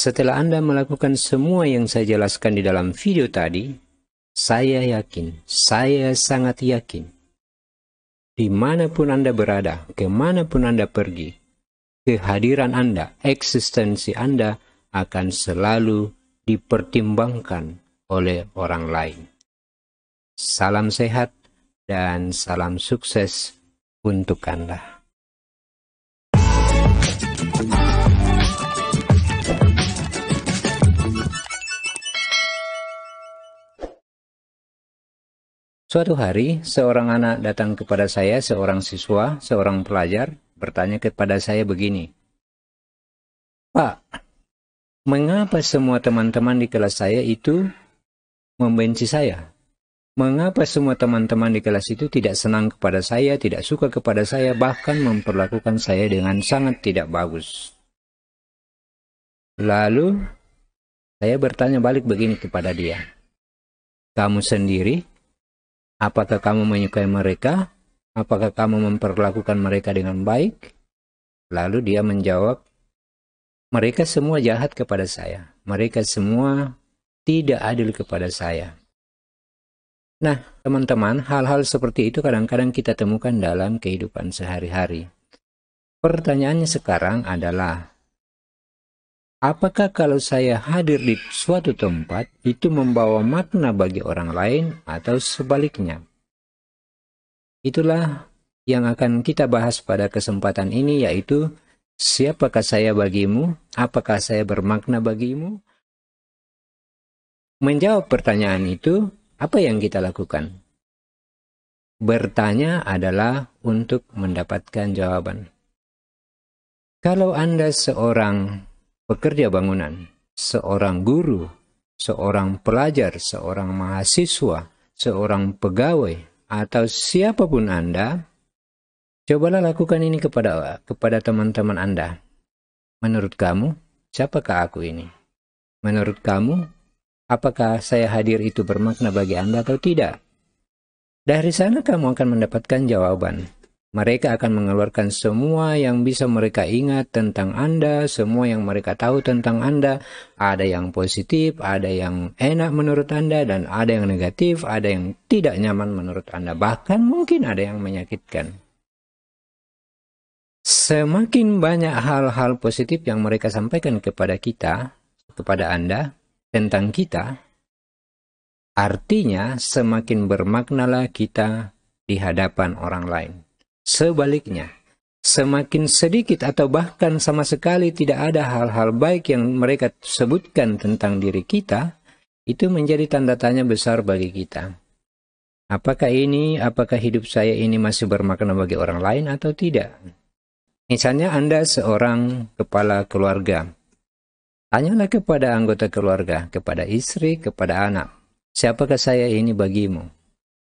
Setelah Anda melakukan semua yang saya jelaskan di dalam video tadi, saya yakin, saya sangat yakin, dimanapun Anda berada, kemanapun Anda pergi, kehadiran Anda, eksistensi Anda akan selalu dipertimbangkan oleh orang lain. Salam sehat dan salam sukses untuk Anda. Suatu hari, seorang anak datang kepada saya, seorang siswa, seorang pelajar, bertanya kepada saya begini. Pak, mengapa semua teman-teman di kelas saya itu membenci saya? Mengapa semua teman-teman di kelas itu tidak senang kepada saya, tidak suka kepada saya, bahkan memperlakukan saya dengan sangat tidak bagus? Lalu, saya bertanya balik begini kepada dia. Kamu sendiri Apakah kamu menyukai mereka? Apakah kamu memperlakukan mereka dengan baik? Lalu dia menjawab, mereka semua jahat kepada saya. Mereka semua tidak adil kepada saya. Nah, teman-teman, hal-hal seperti itu kadang-kadang kita temukan dalam kehidupan sehari-hari. Pertanyaannya sekarang adalah, Apakah kalau saya hadir di suatu tempat, itu membawa makna bagi orang lain atau sebaliknya? Itulah yang akan kita bahas pada kesempatan ini, yaitu siapakah saya bagimu, apakah saya bermakna bagimu. Menjawab pertanyaan itu, apa yang kita lakukan? Bertanya adalah untuk mendapatkan jawaban. Kalau Anda seorang pekerja bangunan, seorang guru, seorang pelajar, seorang mahasiswa, seorang pegawai, atau siapapun Anda, cobalah lakukan ini kepada kepada teman-teman Anda. Menurut kamu, siapakah aku ini? Menurut kamu, apakah saya hadir itu bermakna bagi Anda atau tidak? Dari sana kamu akan mendapatkan jawaban. Mereka akan mengeluarkan semua yang bisa mereka ingat tentang Anda, semua yang mereka tahu tentang Anda. Ada yang positif, ada yang enak menurut Anda, dan ada yang negatif, ada yang tidak nyaman menurut Anda. Bahkan mungkin ada yang menyakitkan. Semakin banyak hal-hal positif yang mereka sampaikan kepada kita, kepada Anda, tentang kita, artinya semakin bermaknalah kita di hadapan orang lain. Sebaliknya, semakin sedikit atau bahkan sama sekali tidak ada hal-hal baik yang mereka sebutkan tentang diri kita, itu menjadi tanda tanya besar bagi kita. Apakah ini, apakah hidup saya ini masih bermakna bagi orang lain atau tidak? Misalnya Anda seorang kepala keluarga. Tanyalah kepada anggota keluarga, kepada istri, kepada anak. Siapakah saya ini bagimu?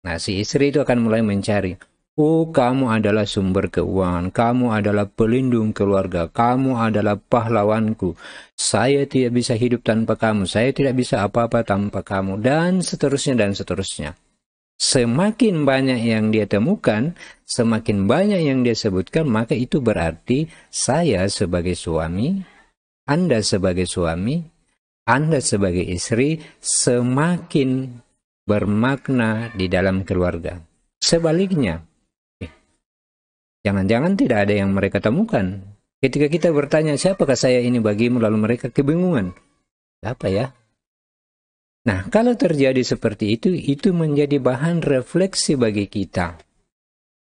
Nah, si istri itu akan mulai mencari. Oh, kamu adalah sumber keuangan, kamu adalah pelindung keluarga, kamu adalah pahlawanku. Saya tidak bisa hidup tanpa kamu, saya tidak bisa apa-apa tanpa kamu, dan seterusnya, dan seterusnya. Semakin banyak yang dia temukan, semakin banyak yang dia sebutkan, maka itu berarti saya sebagai suami, Anda sebagai suami, Anda sebagai istri, semakin bermakna di dalam keluarga. Sebaliknya, Jangan-jangan tidak ada yang mereka temukan. Ketika kita bertanya, siapakah saya ini bagimu? Lalu mereka kebingungan. Apa ya? Nah, kalau terjadi seperti itu, itu menjadi bahan refleksi bagi kita.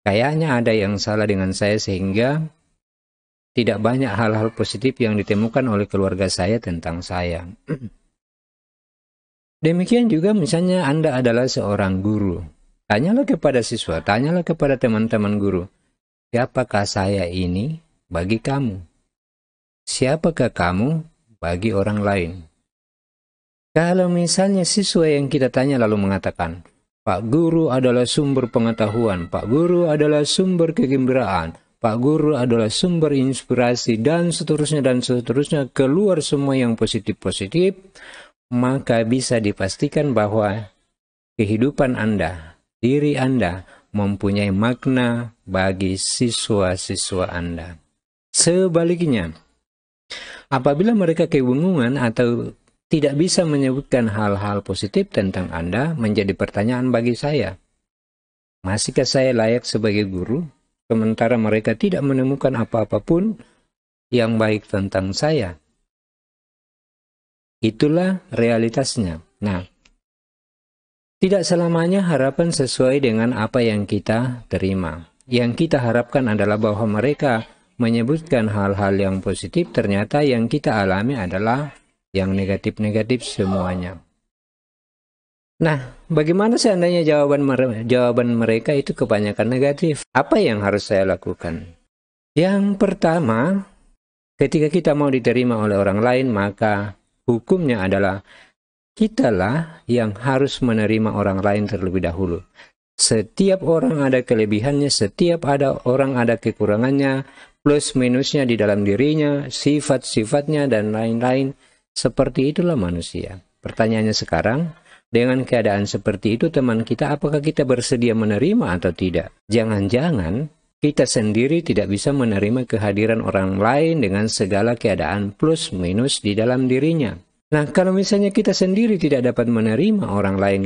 Kayaknya ada yang salah dengan saya sehingga tidak banyak hal-hal positif yang ditemukan oleh keluarga saya tentang saya. Demikian juga misalnya Anda adalah seorang guru. Tanyalah kepada siswa, tanyalah kepada teman-teman guru. Siapakah saya ini bagi kamu? Siapakah kamu bagi orang lain? Kalau misalnya siswa yang kita tanya lalu mengatakan, Pak Guru adalah sumber pengetahuan, Pak Guru adalah sumber kegembiraan, Pak Guru adalah sumber inspirasi, dan seterusnya, dan seterusnya, keluar semua yang positif-positif, maka bisa dipastikan bahwa kehidupan Anda, diri Anda, mempunyai makna bagi siswa-siswa Anda. Sebaliknya, apabila mereka kebingungan atau tidak bisa menyebutkan hal-hal positif tentang Anda menjadi pertanyaan bagi saya. Masihkah saya layak sebagai guru? Sementara mereka tidak menemukan apa-apa pun yang baik tentang saya. Itulah realitasnya. Nah, tidak selamanya harapan sesuai dengan apa yang kita terima. Yang kita harapkan adalah bahwa mereka menyebutkan hal-hal yang positif, ternyata yang kita alami adalah yang negatif-negatif semuanya. Nah, bagaimana seandainya jawaban mer jawaban mereka itu kebanyakan negatif? Apa yang harus saya lakukan? Yang pertama, ketika kita mau diterima oleh orang lain, maka hukumnya adalah kitalah yang harus menerima orang lain terlebih dahulu. Setiap orang ada kelebihannya, setiap ada orang ada kekurangannya, plus minusnya di dalam dirinya, sifat-sifatnya dan lain-lain. Seperti itulah manusia. Pertanyaannya sekarang, dengan keadaan seperti itu teman kita apakah kita bersedia menerima atau tidak? Jangan-jangan kita sendiri tidak bisa menerima kehadiran orang lain dengan segala keadaan plus minus di dalam dirinya. Nah, kalau misalnya kita sendiri tidak dapat menerima orang lain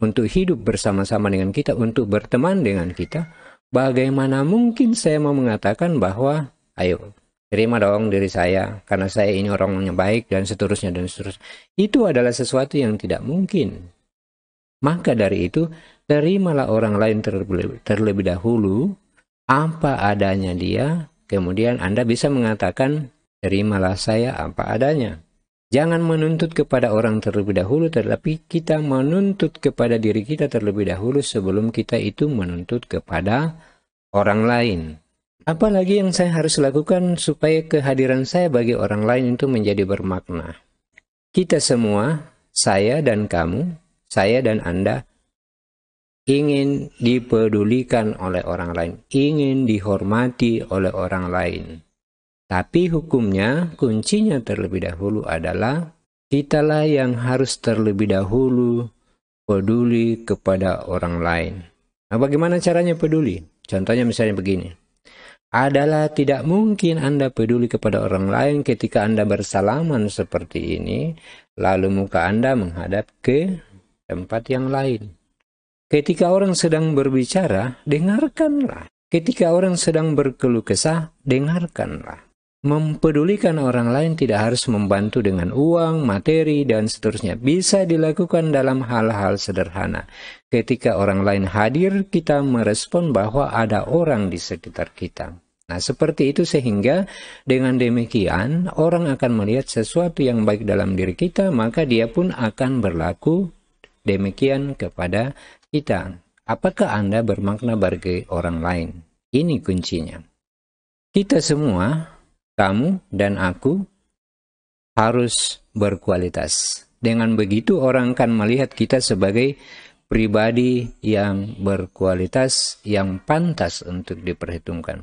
untuk hidup bersama-sama dengan kita, untuk berteman dengan kita, bagaimana mungkin saya mau mengatakan bahwa, ayo, terima dong diri saya, karena saya ini orang yang baik, dan seterusnya, dan seterusnya. Itu adalah sesuatu yang tidak mungkin. Maka dari itu, terimalah orang lain terlebih, terlebih dahulu, apa adanya dia, kemudian Anda bisa mengatakan, terimalah saya apa adanya. Jangan menuntut kepada orang terlebih dahulu, tetapi kita menuntut kepada diri kita terlebih dahulu sebelum kita itu menuntut kepada orang lain. Apalagi yang saya harus lakukan supaya kehadiran saya bagi orang lain itu menjadi bermakna. Kita semua, saya dan kamu, saya dan Anda, ingin dipedulikan oleh orang lain, ingin dihormati oleh orang lain. Tapi hukumnya, kuncinya terlebih dahulu adalah kitalah yang harus terlebih dahulu peduli kepada orang lain. Nah, bagaimana caranya peduli? Contohnya misalnya begini. Adalah tidak mungkin Anda peduli kepada orang lain ketika Anda bersalaman seperti ini, lalu muka Anda menghadap ke tempat yang lain. Ketika orang sedang berbicara, dengarkanlah. Ketika orang sedang berkeluh kesah, dengarkanlah. Mempedulikan orang lain tidak harus membantu dengan uang, materi, dan seterusnya. Bisa dilakukan dalam hal-hal sederhana. Ketika orang lain hadir, kita merespon bahwa ada orang di sekitar kita. Nah, seperti itu sehingga dengan demikian orang akan melihat sesuatu yang baik dalam diri kita, maka dia pun akan berlaku demikian kepada kita. Apakah Anda bermakna bagi orang lain? Ini kuncinya. Kita semua kamu dan aku harus berkualitas. Dengan begitu orang akan melihat kita sebagai pribadi yang berkualitas yang pantas untuk diperhitungkan.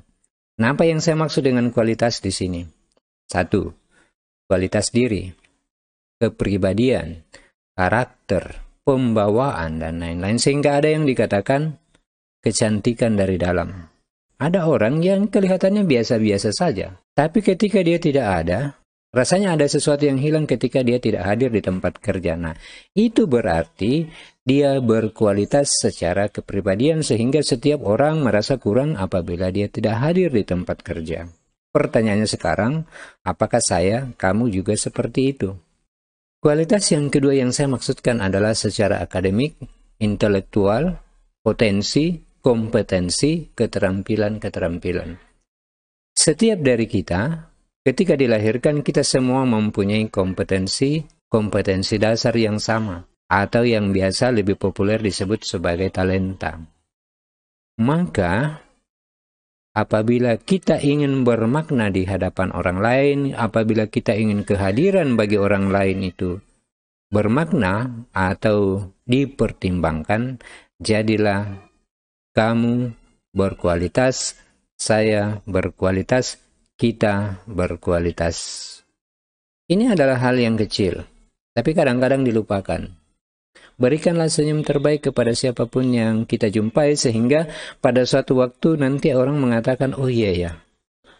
Nah, apa yang saya maksud dengan kualitas di sini? Satu, kualitas diri, kepribadian, karakter, pembawaan, dan lain-lain. Sehingga ada yang dikatakan kecantikan dari dalam. Ada orang yang kelihatannya biasa-biasa saja, tapi ketika dia tidak ada, rasanya ada sesuatu yang hilang ketika dia tidak hadir di tempat kerja. Nah, itu berarti dia berkualitas secara kepribadian sehingga setiap orang merasa kurang apabila dia tidak hadir di tempat kerja. Pertanyaannya sekarang, apakah saya, kamu juga seperti itu? Kualitas yang kedua yang saya maksudkan adalah secara akademik, intelektual, potensi, kompetensi, keterampilan-keterampilan. Setiap dari kita, ketika dilahirkan kita semua mempunyai kompetensi, kompetensi dasar yang sama, atau yang biasa lebih populer disebut sebagai talenta. Maka, apabila kita ingin bermakna di hadapan orang lain, apabila kita ingin kehadiran bagi orang lain itu bermakna atau dipertimbangkan, jadilah kamu berkualitas, saya berkualitas, kita berkualitas. Ini adalah hal yang kecil, tapi kadang-kadang dilupakan. Berikanlah senyum terbaik kepada siapapun yang kita jumpai sehingga pada suatu waktu nanti orang mengatakan, oh iya ya,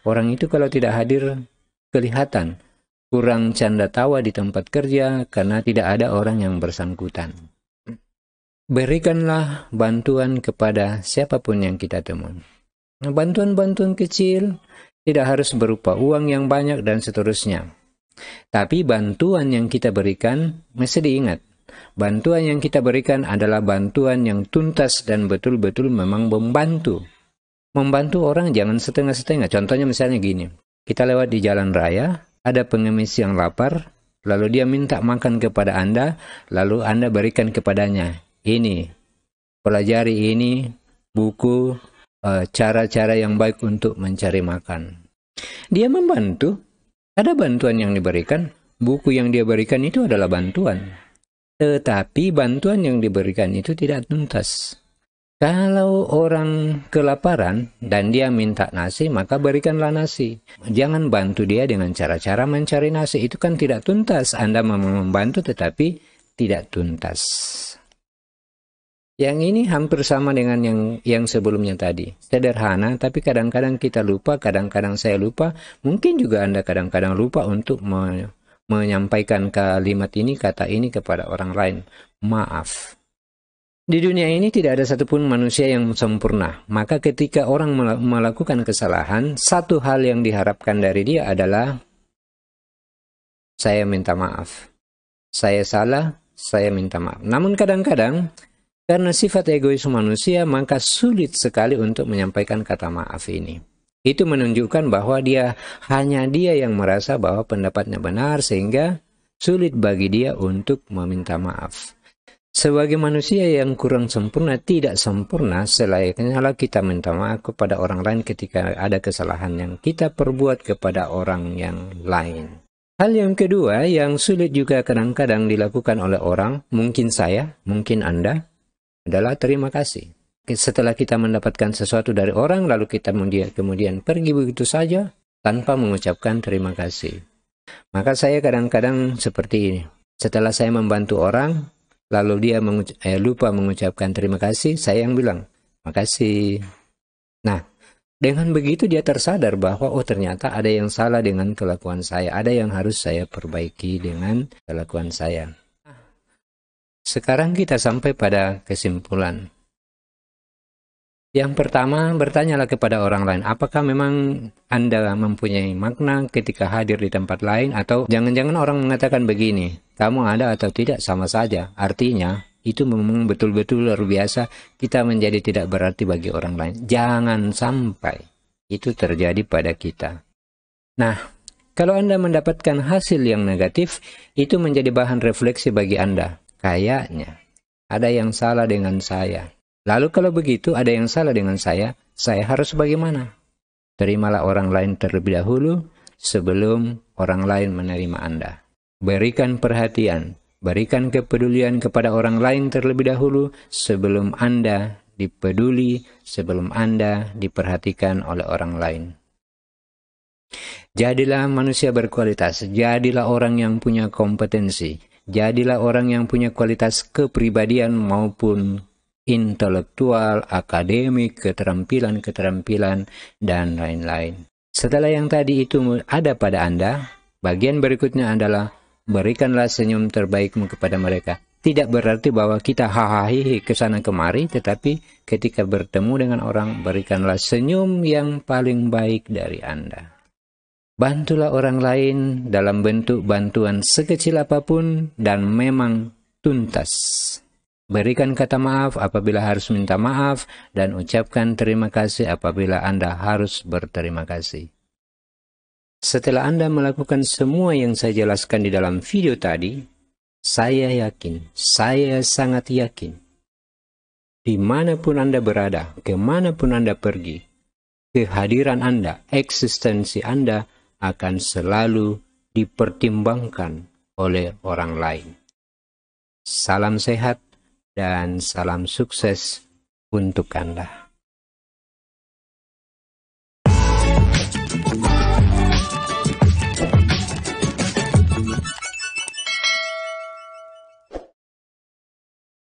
orang itu kalau tidak hadir kelihatan kurang canda tawa di tempat kerja karena tidak ada orang yang bersangkutan berikanlah bantuan kepada siapapun yang kita temui. Bantuan-bantuan kecil tidak harus berupa uang yang banyak dan seterusnya. Tapi bantuan yang kita berikan mesti diingat. Bantuan yang kita berikan adalah bantuan yang tuntas dan betul-betul memang membantu. Membantu orang jangan setengah-setengah. Contohnya misalnya gini. Kita lewat di jalan raya, ada pengemis yang lapar, lalu dia minta makan kepada Anda, lalu Anda berikan kepadanya ini, pelajari ini buku eh, cara-cara yang baik untuk mencari makan. Dia membantu, ada bantuan yang diberikan, buku yang dia berikan itu adalah bantuan. Tetapi bantuan yang diberikan itu tidak tuntas. Kalau orang kelaparan dan dia minta nasi, maka berikanlah nasi. Jangan bantu dia dengan cara-cara mencari nasi. Itu kan tidak tuntas. Anda membantu tetapi tidak tuntas. Yang ini hampir sama dengan yang yang sebelumnya tadi. Sederhana, tapi kadang-kadang kita lupa, kadang-kadang saya lupa. Mungkin juga Anda kadang-kadang lupa untuk me menyampaikan kalimat ini, kata ini kepada orang lain. Maaf. Di dunia ini tidak ada satupun manusia yang sempurna. Maka ketika orang melakukan kesalahan, satu hal yang diharapkan dari dia adalah saya minta maaf. Saya salah, saya minta maaf. Namun kadang-kadang karena sifat egois manusia, maka sulit sekali untuk menyampaikan kata maaf ini. Itu menunjukkan bahwa dia hanya dia yang merasa bahwa pendapatnya benar sehingga sulit bagi dia untuk meminta maaf. Sebagai manusia yang kurang sempurna, tidak sempurna, selayaknya lah kita minta maaf kepada orang lain ketika ada kesalahan yang kita perbuat kepada orang yang lain. Hal yang kedua yang sulit juga kadang-kadang dilakukan oleh orang, mungkin saya, mungkin Anda, adalah terima kasih. Setelah kita mendapatkan sesuatu dari orang, lalu kita kemudian pergi begitu saja tanpa mengucapkan terima kasih. Maka saya kadang-kadang seperti ini. Setelah saya membantu orang, lalu dia menguca eh, lupa mengucapkan terima kasih, saya yang bilang, makasih. Nah, dengan begitu dia tersadar bahwa oh ternyata ada yang salah dengan kelakuan saya, ada yang harus saya perbaiki dengan kelakuan saya. Sekarang kita sampai pada kesimpulan. Yang pertama, bertanyalah kepada orang lain, apakah memang Anda mempunyai makna ketika hadir di tempat lain atau jangan-jangan orang mengatakan begini, kamu ada atau tidak sama saja. Artinya, itu memang betul-betul luar biasa, kita menjadi tidak berarti bagi orang lain. Jangan sampai itu terjadi pada kita. Nah, kalau Anda mendapatkan hasil yang negatif, itu menjadi bahan refleksi bagi Anda. Kayaknya ada yang salah dengan saya. Lalu kalau begitu ada yang salah dengan saya, saya harus bagaimana? Terimalah orang lain terlebih dahulu sebelum orang lain menerima Anda. Berikan perhatian, berikan kepedulian kepada orang lain terlebih dahulu sebelum Anda dipeduli, sebelum Anda diperhatikan oleh orang lain. Jadilah manusia berkualitas, jadilah orang yang punya kompetensi, Jadilah orang yang punya kualitas kepribadian maupun intelektual, akademik, keterampilan-keterampilan, dan lain-lain. Setelah yang tadi itu ada pada Anda, bagian berikutnya adalah berikanlah senyum terbaikmu kepada mereka. Tidak berarti bahwa kita hahaha ke sana kemari, tetapi ketika bertemu dengan orang, berikanlah senyum yang paling baik dari Anda. Bantulah orang lain dalam bentuk bantuan sekecil apapun dan memang tuntas. Berikan kata maaf apabila harus minta maaf dan ucapkan terima kasih apabila Anda harus berterima kasih. Setelah Anda melakukan semua yang saya jelaskan di dalam video tadi, saya yakin, saya sangat yakin, dimanapun Anda berada, kemanapun Anda pergi, kehadiran Anda, eksistensi Anda, akan selalu dipertimbangkan oleh orang lain. Salam sehat dan salam sukses untuk Anda.